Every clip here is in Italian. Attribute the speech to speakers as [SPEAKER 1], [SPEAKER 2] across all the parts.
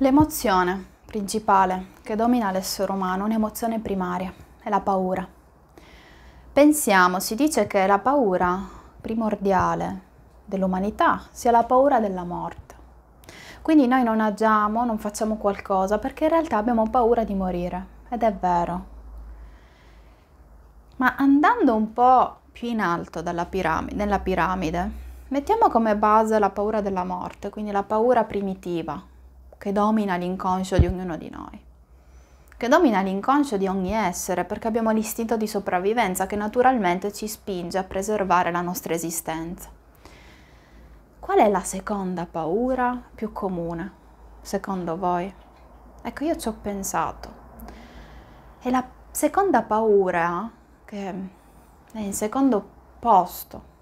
[SPEAKER 1] L'emozione principale che domina l'essere umano, un'emozione primaria, è la paura. Pensiamo, si dice che la paura primordiale dell'umanità sia la paura della morte. Quindi noi non agiamo, non facciamo qualcosa perché in realtà abbiamo paura di morire, ed è vero. Ma andando un po' più in alto dalla piramide, nella piramide, mettiamo come base la paura della morte, quindi la paura primitiva, che domina l'inconscio di ognuno di noi, che domina l'inconscio di ogni essere perché abbiamo l'istinto di sopravvivenza che naturalmente ci spinge a preservare la nostra esistenza. Qual è la seconda paura più comune, secondo voi? Ecco, io ci ho pensato. E la seconda paura, che è in secondo posto,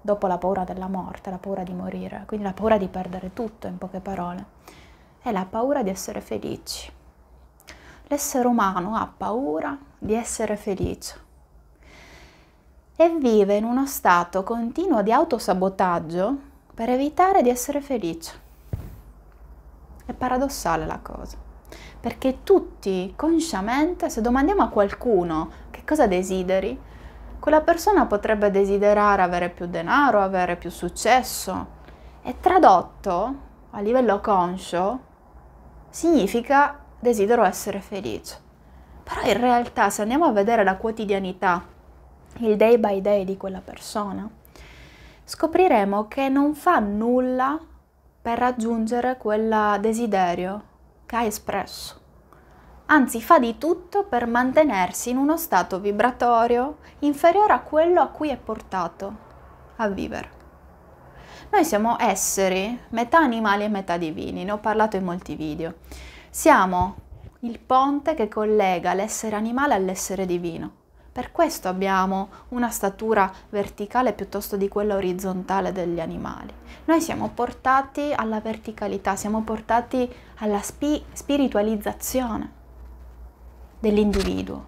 [SPEAKER 1] dopo la paura della morte, la paura di morire, quindi la paura di perdere tutto, in poche parole, è la paura di essere felici. L'essere umano ha paura di essere felice e vive in uno stato continuo di autosabotaggio per evitare di essere felice. È paradossale la cosa, perché tutti consciamente, se domandiamo a qualcuno che cosa desideri, quella persona potrebbe desiderare avere più denaro, avere più successo. E tradotto a livello conscio, significa desidero essere felice. Però in realtà se andiamo a vedere la quotidianità, il day by day di quella persona, scopriremo che non fa nulla per raggiungere quel desiderio che ha espresso. Anzi, fa di tutto per mantenersi in uno stato vibratorio inferiore a quello a cui è portato a vivere. Noi siamo esseri, metà animali e metà divini, ne ho parlato in molti video. Siamo il ponte che collega l'essere animale all'essere divino. Per questo abbiamo una statura verticale piuttosto di quella orizzontale degli animali. Noi siamo portati alla verticalità, siamo portati alla spi spiritualizzazione dell'individuo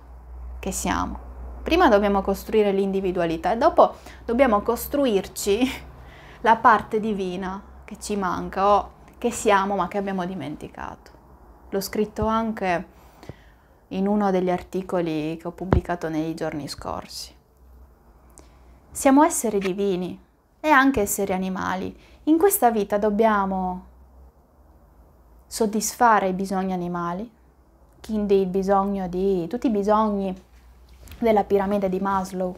[SPEAKER 1] che siamo. Prima dobbiamo costruire l'individualità e dopo dobbiamo costruirci la parte divina che ci manca o che siamo ma che abbiamo dimenticato. L'ho scritto anche in uno degli articoli che ho pubblicato nei giorni scorsi. Siamo esseri divini e anche esseri animali. In questa vita dobbiamo soddisfare i bisogni animali, quindi il bisogno di tutti i bisogni della piramide di Maslow,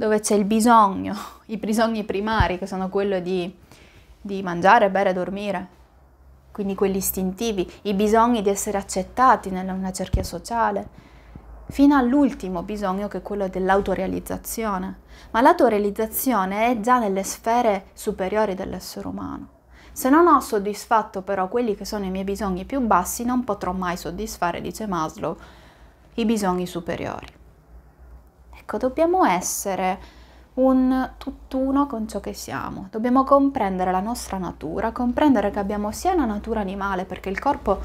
[SPEAKER 1] dove c'è il bisogno, i bisogni primari che sono quello di, di mangiare, bere, dormire, quindi quelli istintivi, i bisogni di essere accettati nella una cerchia sociale, fino all'ultimo bisogno che è quello dell'autorealizzazione. Ma l'autorealizzazione è già nelle sfere superiori dell'essere umano. Se non ho soddisfatto però quelli che sono i miei bisogni più bassi, non potrò mai soddisfare, dice Maslow, i bisogni superiori. Ecco, dobbiamo essere un tutt'uno con ciò che siamo. Dobbiamo comprendere la nostra natura, comprendere che abbiamo sia una natura animale, perché il corpo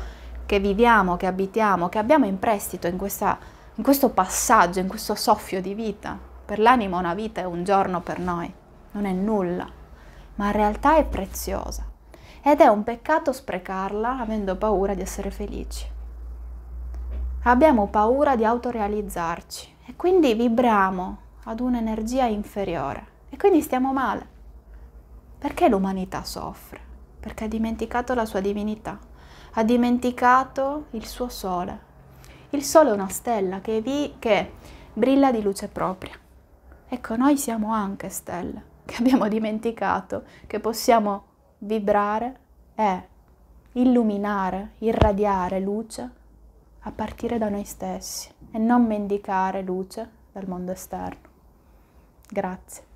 [SPEAKER 1] che viviamo, che abitiamo, che abbiamo in prestito in, questa, in questo passaggio, in questo soffio di vita, per l'anima una vita è un giorno per noi, non è nulla, ma in realtà è preziosa. Ed è un peccato sprecarla avendo paura di essere felici. Abbiamo paura di autorealizzarci e quindi vibriamo ad un'energia inferiore e quindi stiamo male. Perché l'umanità soffre? Perché ha dimenticato la sua divinità, ha dimenticato il suo sole. Il sole è una stella che, vi, che brilla di luce propria. Ecco, noi siamo anche stelle che abbiamo dimenticato che possiamo vibrare e illuminare, irradiare luce a partire da noi stessi e non mendicare luce dal mondo esterno. Grazie.